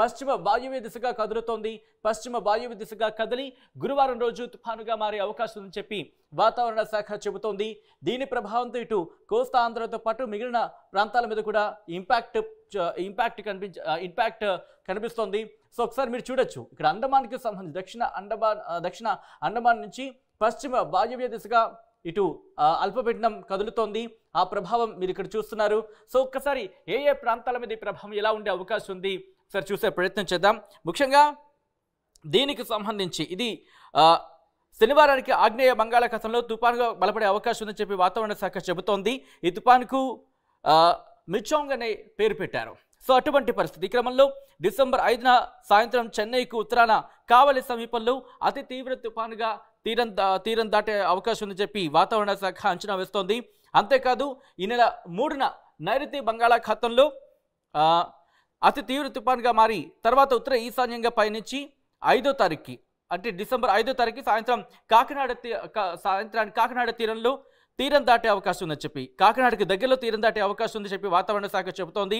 పశ్చిమ వాయువ్య దిశగా కదులుతోంది పశ్చిమ వాయువ్య దిశగా కదిలి గురువారం రోజు తుఫానుగా మారే అవకాశం ఉందని చెప్పి వాతావరణ శాఖ చెబుతోంది దీని ప్రభావంతో ఇటు కోస్తా ఆంధ్రతో పాటు మిగిలిన ప్రాంతాల మీద కూడా ఇంపాక్ట్ ఇంపాక్ట్ కనిపించ ఇంపాక్ట్ కనిపిస్తోంది సో ఒకసారి మీరు చూడొచ్చు ఇక్కడ అండమాన్కి సంబంధించి దక్షిణ అండమాన్ దక్షిణ అండమాన్ నుంచి పశ్చిమ వాయువ్య దిశగా ఇటు అల్పపీడనం కదులుతోంది ఆ ప్రభావం మీరు ఇక్కడ చూస్తున్నారు సో ఒక్కసారి ఏ ఏ ప్రాంతాల మీద ఈ ప్రభావం ఎలా ఉండే అవకాశం ఉంది ఒకసారి చూసే ప్రయత్నం చేద్దాం ముఖ్యంగా దీనికి సంబంధించి ఇది శనివారానికి ఆగ్నేయ బంగాళాఖాతంలో తుపాన్గా బలపడే అవకాశం ఉందని చెప్పి వాతావరణ శాఖ చెబుతోంది ఈ తుపాన్కు మిచోంగ్ అనే పేరు పెట్టారు సో అటువంటి పరిస్థితి క్రమంలో డిసెంబర్ ఐదున సాయంత్రం చెన్నైకు ఉత్తరాన కావలి సమీపంలో అతి తీవ్ర తుఫానుగా తీరం తీరం దాటే అవకాశం ఉందని చెప్పి వాతావరణ శాఖ అంచనా వేస్తోంది అంతేకాదు ఈ నెల మూడున నైరుతి బంగాళాఖాతంలో అతి తీవ్ర తుఫాన్గా మారి తర్వాత ఉత్తర ఈశాన్యంగా పయనించి ఐదో తారీఖుకి అంటే డిసెంబర్ ఐదో తారీఖు సాయంత్రం కాకినాడ సాయంత్రానికి కాకినాడ తీరంలో తీరం దాటే అవకాశం ఉందని చెప్పి కాకినాడకి దగ్గరలో తీరం దాటే అవకాశం ఉందని చెప్పి వాతావరణ శాఖ చెబుతోంది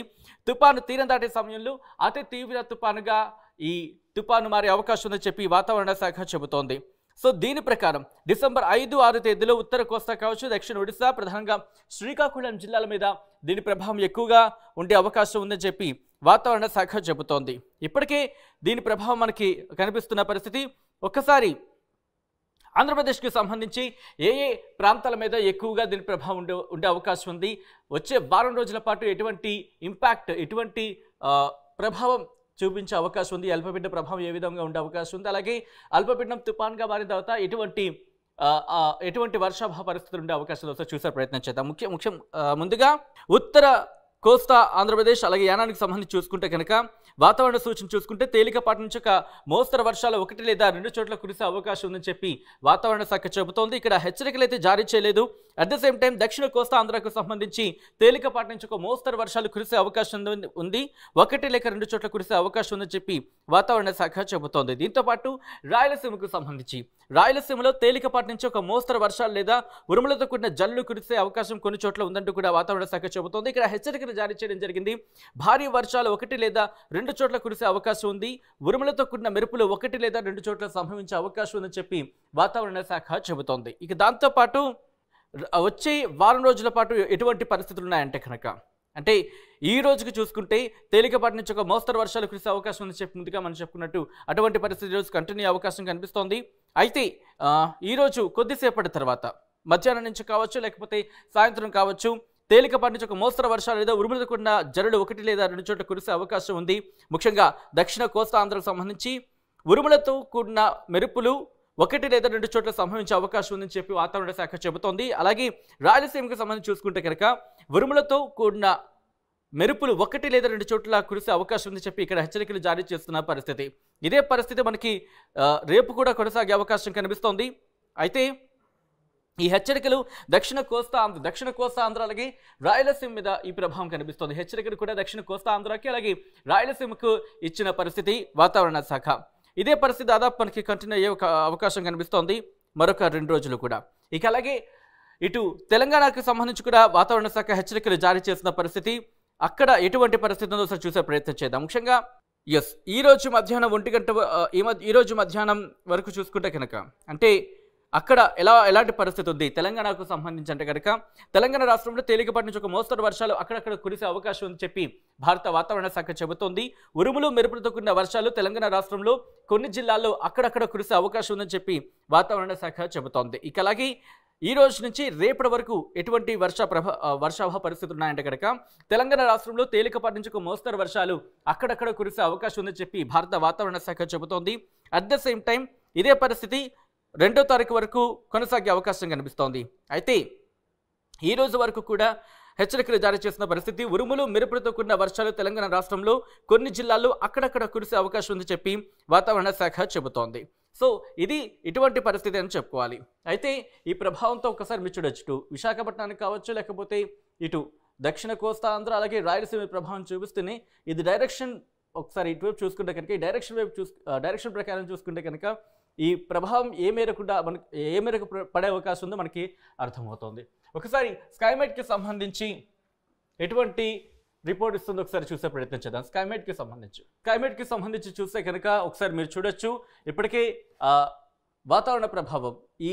తుపాను తీరం దాటే సమయంలో అతి తీవ్ర తుపానుగా ఈ తుపాను మారే అవకాశం ఉందని చెప్పి వాతావరణ శాఖ చెబుతోంది సో దీని ప్రకారం డిసెంబర్ ఐదు ఆరు తేదీలో ఉత్తర కోస్తా కావచ్చు దక్షిణ ఒడిశా ప్రధానంగా శ్రీకాకుళం జిల్లాల మీద దీని ప్రభావం ఎక్కువగా ఉండే అవకాశం ఉందని చెప్పి వాతావరణ శాఖ చెబుతోంది ఇప్పటికే దీని ప్రభావం మనకి కనిపిస్తున్న పరిస్థితి ఒక్కసారి ఆంధ్రప్రదేశ్కి సంబంధించి ఏ ఏ ప్రాంతాల మీద ఎక్కువగా దీని ప్రభావం ఉండే ఉండే అవకాశం ఉంది వచ్చే వారం రోజుల పాటు ఎటువంటి ఇంపాక్ట్ ఎటువంటి ప్రభావం చూపించే అవకాశం ఉంది అల్పపీడ ప్రభావం ఏ విధంగా ఉండే అవకాశం ఉంది అలాగే అల్పపీడనం తుఫాన్గా మారిన తర్వాత ఎటువంటి ఎటువంటి వర్షాభావ పరిస్థితులు ఉండే అవకాశాలు వస్తే చూసే ప్రయత్నం చేద్దాం ముఖ్య ముఖ్యం ముందుగా ఉత్తర కోస్తా ఆంధ్రప్రదేశ్ అలాగే యానానికి సంబంధించి చూసుకుంటే కనుక వాతావరణ సూచన చూసుకుంటే తేలికపాటి నుంచి ఒక మోస్తరు వర్షాలు ఒకటి లేదా రెండు చోట్ల కురిసే అవకాశం ఉందని చెప్పి వాతావరణ శాఖ చెబుతోంది ఇక్కడ హెచ్చరికలు అయితే జారీ చేయలేదు అట్ ద సేమ్ టైం దక్షిణ కోస్తా ఆంధ్రాకు సంబంధించి తేలికపాటి నుంచి ఒక మోస్తరు వర్షాలు కురిసే అవకాశం ఉంది ఒకటి లేక రెండు చోట్ల కురిసే అవకాశం ఉందని చెప్పి వాతావరణ శాఖ చెబుతోంది దీంతోపాటు రాయలసీమకు సంబంధించి రాయలసీమలో తేలికపాటి నుంచి ఒక మోస్తరు వర్షాలు లేదా ఉరుములతో కూడిన జల్లు కురిసే అవకాశం కొన్ని చోట్ల ఉందంటూ కూడా వాతావరణ శాఖ చెబుతోంది ఇక్కడ హెచ్చరికలు హెచ్చరికలు జారీ చేయడం జరిగింది భారీ వర్షాలు ఒకటి లేదా రెండు చోట్ల కురిసే అవకాశం ఉంది ఉరుములతో కూడిన మెరుపులు ఒకటి లేదా రెండు చోట్ల సంభవించే అవకాశం ఉందని చెప్పి వాతావరణ శాఖ చెబుతోంది ఇక దాంతోపాటు వచ్చే వారం రోజుల పాటు ఎటువంటి పరిస్థితులు ఉన్నాయంటే కనుక అంటే ఈ రోజుకి చూసుకుంటే తేలికపాటి నుంచి ఒక మోస్తరు వర్షాలు కురిసే అవకాశం ఉందని చెప్పి ముందుగా మనం చెప్పుకున్నట్టు అటువంటి పరిస్థితి ఈరోజు కంటిన్యూ అవకాశం కనిపిస్తోంది అయితే ఈరోజు కొద్దిసేపటి తర్వాత మధ్యాహ్నం నుంచి కావచ్చు లేకపోతే సాయంత్రం కావచ్చు తేలికపాటి నుంచి ఒక మోస్తరు వర్షాలు లేదా ఉరుములకుండా జల్లులు ఒకటి లేదా రెండు చోట్ల కురిసే అవకాశం ఉంది ముఖ్యంగా దక్షిణ కోస్తాంధ్రకు సంబంధించి ఉరుములతో కూడిన మెరుపులు ఒకటి లేదా రెండు చోట్ల సంభవించే అవకాశం ఉందని చెప్పి వాతావరణ శాఖ చెబుతోంది అలాగే రాయలసీమకు సంబంధించి చూసుకుంటే కనుక ఉరుములతో కూడిన మెరుపులు ఒకటి లేదా రెండు చోట్ల కురిసే అవకాశం ఉందని చెప్పి ఇక్కడ హెచ్చరికలు జారీ చేస్తున్న పరిస్థితి ఇదే పరిస్థితి మనకి రేపు కూడా కొనసాగే అవకాశం కనిపిస్తోంది అయితే ఈ హెచ్చరికలు దక్షిణ కోస్తా ఆంధ్ర దక్షిణ కోస్తా ఆంధ్రాలకి రాయలసీమ మీద ఈ ప్రభావం కనిపిస్తుంది హెచ్చరికలు కూడా దక్షిణ కోస్తా ఆంధ్రాకి అలాగే రాయలసీమకు ఇచ్చిన పరిస్థితి వాతావరణ శాఖ ఇదే పరిస్థితి దాదాపు మనకి కంటిన్యూ అయ్యే ఒక అవకాశం కనిపిస్తోంది మరొక రెండు రోజులు కూడా ఇక అలాగే ఇటు తెలంగాణకు సంబంధించి కూడా వాతావరణ శాఖ హెచ్చరికలు జారీ చేసిన పరిస్థితి అక్కడ ఎటువంటి పరిస్థితి ఉందో ఒకసారి చూసే ప్రయత్నం చేద్దాం ముఖ్యంగా ఎస్ ఈరోజు మధ్యాహ్నం ఒంటి గంట ఈ రోజు మధ్యాహ్నం వరకు చూసుకుంటే కనుక అంటే అక్కడ ఎలా ఎలాంటి పరిస్థితి ఉంది తెలంగాణకు సంబంధించి అంటే కనుక తెలంగాణ రాష్ట్రంలో తేలికపాటి నుంచి ఒక మోస్తరు వర్షాలు అక్కడక్కడ కురిసే అవకాశం ఉందని చెప్పి భారత వాతావరణ శాఖ చెబుతోంది ఉరుములు మెరుపులతో కూడిన వర్షాలు తెలంగాణ రాష్ట్రంలో కొన్ని జిల్లాల్లో అక్కడక్కడ కురిసే అవకాశం ఉందని చెప్పి వాతావరణ శాఖ చెబుతోంది ఇక అలాగే ఈ రోజు నుంచి రేపటి వరకు ఎటువంటి వర్ష ప్రభ వర్షాభ పరిస్థితులు ఉన్నాయంటే కనుక తెలంగాణ రాష్ట్రంలో తేలికపాటి నుంచి ఒక మోస్తరు వర్షాలు అక్కడక్కడ కురిసే అవకాశం ఉందని చెప్పి భారత వాతావరణ శాఖ చెబుతోంది అట్ ద సేమ్ టైం ఇదే పరిస్థితి రెండో తారీఖు వరకు కొనసాగే అవకాశం కనిపిస్తోంది అయితే ఈ రోజు వరకు కూడా హెచ్చరికలు జారీ చేసిన పరిస్థితి ఉరుములు మెరుపులతో కూడిన వర్షాలు తెలంగాణ రాష్ట్రంలో కొన్ని జిల్లాల్లో అక్కడక్కడ కురిసే అవకాశం ఉందని చెప్పి వాతావరణ శాఖ చెబుతోంది సో ఇది ఇటువంటి పరిస్థితి అని చెప్పుకోవాలి అయితే ఈ ప్రభావంతో ఒకసారి మీరు చూడొచ్చు ఇటు విశాఖపట్నానికి కావచ్చు లేకపోతే ఇటు దక్షిణ కోస్తా ఆంధ్ర అలాగే రాయలసీమ ప్రభావం చూపిస్తూనే ఇది డైరెక్షన్ ఒకసారి ఇటువైపు చూసుకుంటే కనుక ఈ డైరెక్షన్ వైపు చూసు డైరెక్షన్ ప్రకారం చూసుకుంటే కనుక ఈ ప్రభావం ఏ మేరకు మనకి ఏ మేరకు పడే అవకాశం ఉందో మనకి అర్థమవుతోంది ఒకసారి స్కైమేట్కి సంబంధించి ఎటువంటి రిపోర్ట్ ఇస్తుంది ఒకసారి చూసే ప్రయత్నం చేద్దాం స్కైమేట్కి సంబంధించి స్కైమేట్కి సంబంధించి చూస్తే కనుక ఒకసారి మీరు చూడొచ్చు ఇప్పటికే వాతావరణ ప్రభావం ఈ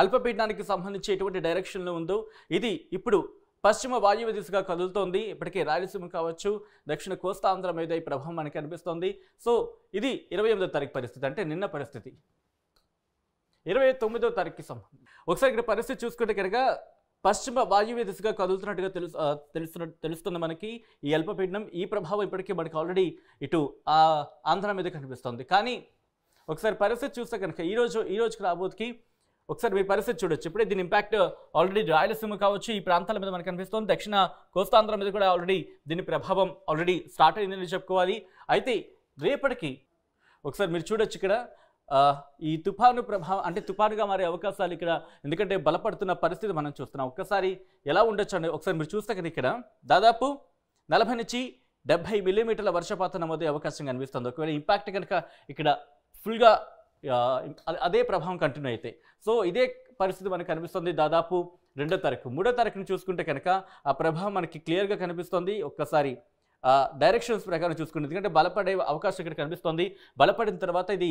అల్పపీడనానికి సంబంధించి ఎటువంటి డైరెక్షన్లో ఉందో ఇది ఇప్పుడు పశ్చిమ వాయువ్య దిశగా కదులుతోంది ఇప్పటికే రాయలసీమ కావచ్చు దక్షిణ కోస్తాంధ్ర మీద ఈ ప్రభావం మనకి అనిపిస్తోంది సో ఇది ఇరవై ఎనిమిదో తారీఖు పరిస్థితి అంటే నిన్న పరిస్థితి ఇరవై తొమ్మిదో తారీఖుకి సంబంధించి ఒకసారి ఇక్కడ పరిస్థితి చూసుకుంటే కనుక పశ్చిమ వాయువ్య దిశగా కదులుతున్నట్టుగా తెలుసు తెలుస్తున్న తెలుస్తుంది మనకి ఈ అల్పపీడనం ఈ ప్రభావం ఇప్పటికీ మనకి ఆల్రెడీ ఇటు ఆంధ్ర మీద కనిపిస్తుంది కానీ ఒకసారి పరిస్థితి చూస్తే కనుక ఈరోజు ఈ రోజుకి రాబోతుకి ఒకసారి మీ పరిస్థితి చూడొచ్చు ఇప్పుడే దీని ఇంపాక్ట్ ఆల్రెడీ రాయలసీమ కావచ్చు ఈ ప్రాంతాల మీద మనకు కనిపిస్తుంది దక్షిణ కోస్తాంధ్ర మీద కూడా ఆల్రెడీ దీని ప్రభావం ఆల్రెడీ స్టార్ట్ అయిందని చెప్పుకోవాలి అయితే రేపటికి ఒకసారి మీరు చూడొచ్చు ఇక్కడ ఈ తుఫాను ప్రభావం అంటే తుఫానుగా మారే అవకాశాలు ఇక్కడ ఎందుకంటే బలపడుతున్న పరిస్థితి మనం చూస్తున్నాం ఒక్కసారి ఎలా ఉండొచ్చు అండి ఒకసారి మీరు చూస్తే కదా ఇక్కడ దాదాపు నలభై నుంచి డెబ్బై మిల్లీమీటర్ల వర్షపాతం నమోదే అవకాశం కనిపిస్తుంది ఒకవేళ ఇంపాక్ట్ కనుక ఇక్కడ ఫుల్గా అదే ప్రభావం కంటిన్యూ అయితే సో ఇదే పరిస్థితి మనకు కనిపిస్తుంది దాదాపు రెండో తారీఖు మూడో తారీఖుని చూసుకుంటే కనుక ఆ ప్రభావం మనకి క్లియర్గా కనిపిస్తుంది ఒక్కసారి డైరెక్షన్స్ ప్రకారం చూసుకుంటే ఎందుకంటే బలపడే అవకాశం ఇక్కడ కనిపిస్తుంది బలపడిన తర్వాత ఇది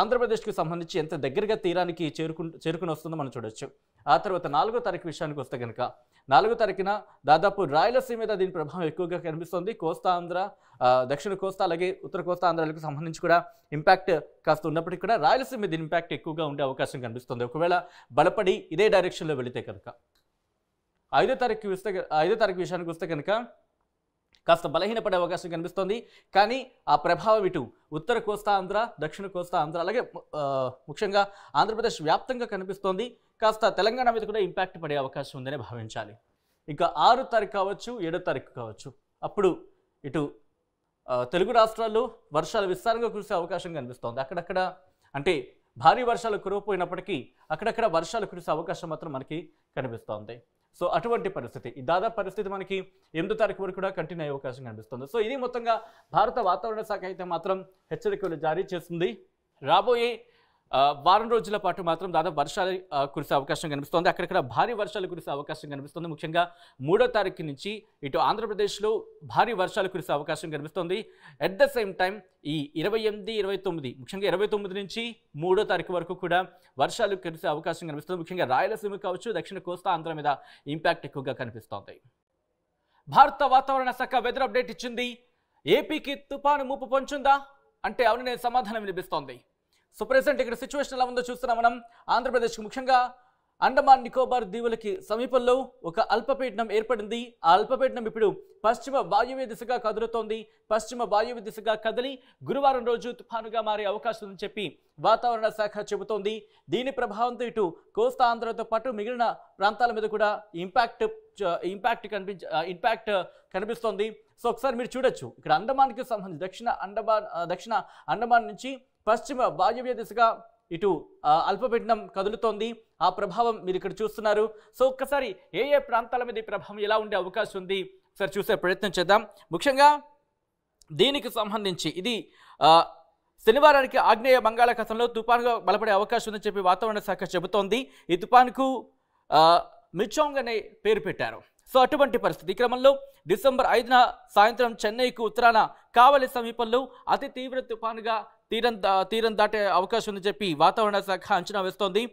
ఆంధ్రప్రదేశ్కి సంబంధించి ఎంత దగ్గరగా తీరానికి చేరుకు చేరుకుని వస్తుందో మనం చూడొచ్చు ఆ తర్వాత నాలుగో తారీఖు విషయానికి వస్తే కనుక నాలుగో తారీఖున దాదాపు రాయలసీమ మీద దీని ప్రభావం ఎక్కువగా కనిపిస్తుంది కోస్తా ఆంధ్ర దక్షిణ కోస్తా అలాగే ఉత్తర కోస్తా ఆంధ్రాలకు సంబంధించి కూడా ఇంపాక్ట్ కాస్త ఉన్నప్పటికీ కూడా రాయలసీమ మీద ఇంపాక్ట్ ఎక్కువగా ఉండే అవకాశం కనిపిస్తుంది ఒకవేళ బలపడి ఇదే డైరెక్షన్లో వెళితే కనుక ఐదో తారీఖు వస్తే ఐదో తారీఖు విషయానికి వస్తే కనుక కాస్త బలహీనపడే అవకాశం కనిపిస్తోంది కానీ ఆ ప్రభావం ఇటు ఉత్తర కోస్తా ఆంధ్ర దక్షిణ కోస్తా ఆంధ్ర అలాగే ముఖ్యంగా ఆంధ్రప్రదేశ్ వ్యాప్తంగా కనిపిస్తోంది కాస్త తెలంగాణ మీద కూడా ఇంపాక్ట్ పడే అవకాశం ఉందని భావించాలి ఇంకా ఆరు తారీఖు కావచ్చు ఏడో తారీఖు కావచ్చు అప్పుడు ఇటు తెలుగు రాష్ట్రాల్లో వర్షాలు విస్తారంగా కురిసే అవకాశం కనిపిస్తోంది అక్కడక్కడ అంటే భారీ వర్షాలు కురవపోయినప్పటికీ అక్కడక్కడ వర్షాలు కురిసే అవకాశం మాత్రం మనకి కనిపిస్తోంది సో అటువంటి పరిస్థితి ఈ దాదాపు పరిస్థితి మనకి ఎనిమిదో తారీఖు వరకు కూడా కంటిన్యూ అయ్యే అవకాశం కనిపిస్తుంది సో ఇది మొత్తంగా భారత వాతావరణ శాఖ అయితే మాత్రం హెచ్చరికలు జారీ చేస్తుంది రాబోయే వారం రోజుల పాటు మాత్రం దాదాపు వర్షాలు కురిసే అవకాశం కనిపిస్తోంది అక్కడక్కడ భారీ వర్షాలు కురిసే అవకాశం కనిపిస్తోంది ముఖ్యంగా మూడో తారీఖు నుంచి ఇటు ఆంధ్రప్రదేశ్లో భారీ వర్షాలు కురిసే అవకాశం కనిపిస్తోంది అట్ ద సేమ్ టైం ఈ ఇరవై ఎనిమిది ఇరవై తొమ్మిది ముఖ్యంగా ఇరవై తొమ్మిది నుంచి మూడో తారీఖు వరకు కూడా వర్షాలు కురిసే అవకాశం కనిపిస్తుంది ముఖ్యంగా రాయలసీమ కావచ్చు దక్షిణ కోస్తా ఆంధ్ర మీద ఇంపాక్ట్ ఎక్కువగా కనిపిస్తోంది భారత వాతావరణ శాఖ వెదర్ అప్డేట్ ఇచ్చింది ఏపీకి తుపాను ముప్పు పొంచుందా అంటే అవును సమాధానం వినిపిస్తోంది సో ప్రెసెంట్ ఇక్కడ సిచ్యువేషన్ ఎలా ఉందో చూస్తున్నాం మనం ఆంధ్రప్రదేశ్కి ముఖ్యంగా అండమాన్ నికోబార్ దీవులకి సమీపంలో ఒక అల్పపీడనం ఏర్పడింది ఆ అల్పపీడనం ఇప్పుడు పశ్చిమ వాయువ్య దిశగా కదులుతోంది పశ్చిమ వాయువ్య దిశగా కదిలి గురువారం రోజు తుఫానుగా మారే అవకాశం ఉందని చెప్పి వాతావరణ శాఖ చెబుతోంది దీని ప్రభావంతో ఇటు కోస్తా ఆంధ్రతో పాటు మిగిలిన ప్రాంతాల మీద కూడా ఇంపాక్ట్ ఇంపాక్ట్ కనిపించ ఇంపాక్ట్ కనిపిస్తోంది సో ఒకసారి మీరు చూడొచ్చు ఇక్కడ అండమాన్కి సంబంధించి దక్షిణ అండమాన్ దక్షిణ అండమాన్ నుంచి పశ్చిమ వాయువ్య దిశగా ఇటు అల్పపీడనం కదులుతోంది ఆ ప్రభావం మీరు ఇక్కడ చూస్తున్నారు సో ఒక్కసారి ఏ ఏ ప్రాంతాల మీద ఈ ప్రభావం ఎలా ఉండే అవకాశం ఉంది సరే చూసే ప్రయత్నం చేద్దాం ముఖ్యంగా దీనికి సంబంధించి ఇది శనివారానికి ఆగ్నేయ బంగాళాఖాతంలో తుపానుగా బలపడే అవకాశం ఉందని చెప్పి వాతావరణ శాఖ చెబుతోంది ఈ తుపానుకు మిచోంగ్ అనే పేరు పెట్టారు సో అటువంటి పరిస్థితి క్రమంలో డిసెంబర్ ఐదున సాయంత్రం చెన్నైకు ఉత్తరాన కావలి సమీపంలో అతి తీవ్ర తుపానుగా తీరం తీరం దాటే అవకాశం ఉందని చెప్పి వాతావరణ శాఖ అంచనా వేస్తోంది